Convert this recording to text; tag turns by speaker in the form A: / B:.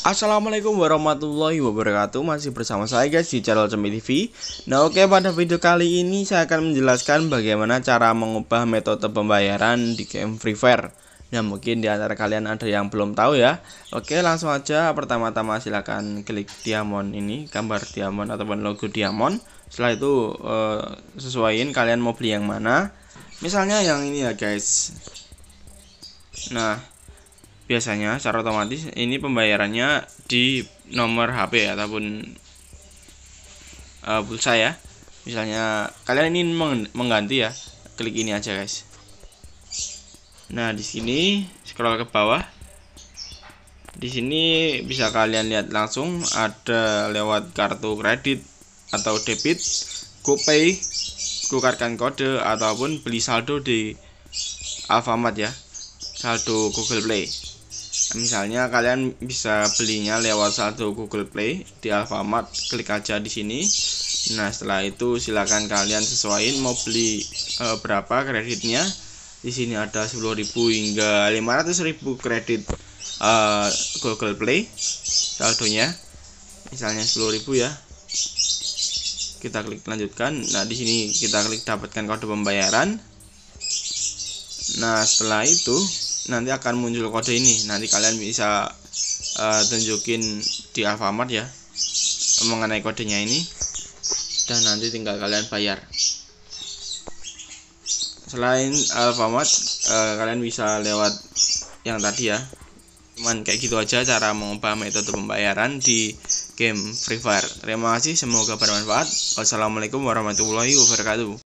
A: Assalamualaikum warahmatullahi wabarakatuh Masih bersama saya guys di channel Cemil TV Nah oke okay, pada video kali ini saya akan menjelaskan bagaimana cara mengubah metode pembayaran di game Free Fire Nah mungkin di antara kalian ada yang belum tahu ya Oke okay, langsung aja pertama-tama silahkan klik diamond ini Gambar diamond ataupun logo diamond Setelah itu eh, sesuaiin kalian mau beli yang mana Misalnya yang ini ya guys Nah biasanya secara otomatis ini pembayarannya di nomor HP ataupun uh, pulsa ya misalnya kalian ingin mengganti ya klik ini aja guys nah di sini scroll ke bawah di sini bisa kalian lihat langsung ada lewat kartu kredit atau debit GoPay kukarkan kode ataupun beli saldo di Alfamart ya saldo Google Play misalnya kalian bisa belinya lewat satu Google Play di Alfamart klik aja di sini nah setelah itu silahkan kalian sesuaikan mau beli e, berapa kreditnya di sini ada 10.000 hingga 500.000 kredit e, Google Play saldonya misalnya 10.000 ya kita klik lanjutkan nah di sini kita klik dapatkan kode pembayaran nah setelah itu nanti akan muncul kode ini nanti kalian bisa uh, tunjukin di Alfamart ya mengenai kodenya ini dan nanti tinggal kalian bayar selain Alfamart uh, kalian bisa lewat yang tadi ya cuman kayak gitu aja cara mengubah metode pembayaran di game Free Fire terima kasih semoga bermanfaat wassalamualaikum warahmatullahi wabarakatuh